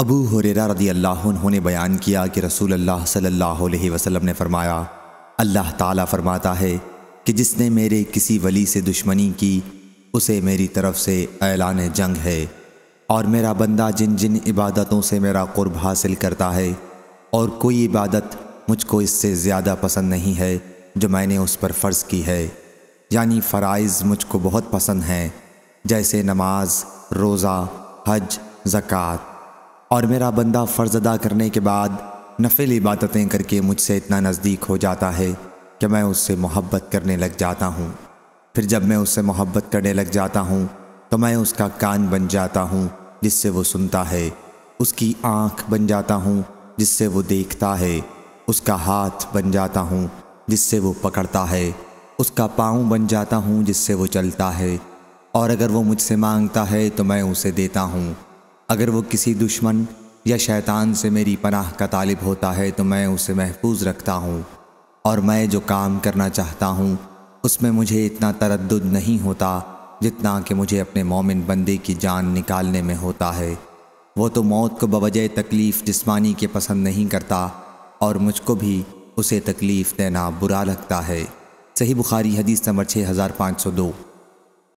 अबू हुरेरा रदी अल्लाह उन्होंने बयान किया कि रसूल अल्लाह सल्लल्लाहु अलैहि वसल्लम ने फरमाया अल्लाह ताला फरमाता है कि जिसने मेरे किसी वली से दुश्मनी की उसे मेरी तरफ से ऐलान जंग है और मेरा बंदा जिन जिन इबादतों से मेरा कुर्ब हासिल करता है और कोई इबादत मुझको इससे ज़्यादा पसंद नहीं है जो मैंने उस पर फ़र्ज़ की है यानी फ़रज़ मुझको बहुत पसंद हैं जैसे नमाज रोज़ा हज ज़क़़त और मेरा बंदा फ़र्ज अदा करने के बाद नफिल इबादतें करके मुझसे इतना नज़दीक हो जाता है कि मैं उससे मोहब्बत करने लग जाता हूँ फिर जब मैं उससे मोहब्बत करने लग जाता हूँ तो मैं उसका कान बन जाता हूँ जिससे वो सुनता है उसकी आँख बन जाता हूँ जिससे वो देखता है उसका हाथ बन जाता हूँ जिससे वो पकड़ता है उसका पाँव बन जाता हूँ जिससे वो चलता है और अगर वो मुझसे मांगता है तो मैं उसे देता हूँ अगर वो किसी दुश्मन या शैतान से मेरी पनाह का तालिब होता है तो मैं उसे महफूज रखता हूँ और मैं जो काम करना चाहता हूँ उसमें मुझे इतना तरद नहीं होता जितना कि मुझे अपने मोमिन बंदे की जान निकालने में होता है वो तो मौत को बवजह तकलीफ़ जिस्मानी के पसंद नहीं करता और मुझको भी उसे तकलीफ़ देना बुरा लगता है सही बुखारी हदीस नंबर छः हज़ार पाँच सौ दो